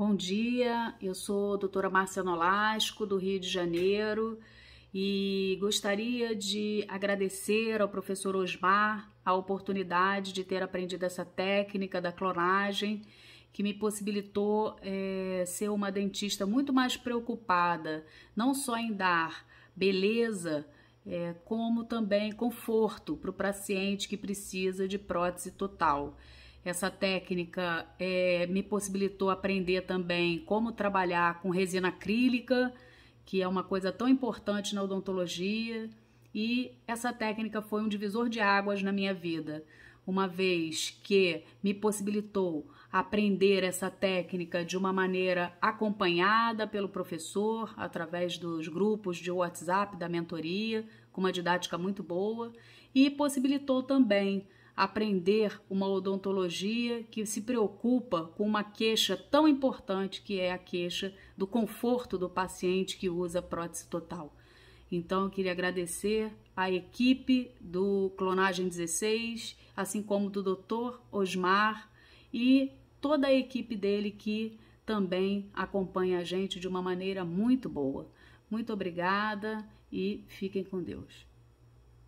Bom dia, eu sou a doutora Márcia Nolasco, do Rio de Janeiro, e gostaria de agradecer ao professor Osmar a oportunidade de ter aprendido essa técnica da clonagem, que me possibilitou é, ser uma dentista muito mais preocupada, não só em dar beleza, é, como também conforto para o paciente que precisa de prótese total. Essa técnica é, me possibilitou aprender também como trabalhar com resina acrílica, que é uma coisa tão importante na odontologia, e essa técnica foi um divisor de águas na minha vida, uma vez que me possibilitou aprender essa técnica de uma maneira acompanhada pelo professor, através dos grupos de WhatsApp da mentoria, com uma didática muito boa, e possibilitou também aprender uma odontologia que se preocupa com uma queixa tão importante que é a queixa do conforto do paciente que usa prótese total. Então, eu queria agradecer à equipe do Clonagem 16, assim como do Dr. Osmar e toda a equipe dele que também acompanha a gente de uma maneira muito boa. Muito obrigada e fiquem com Deus.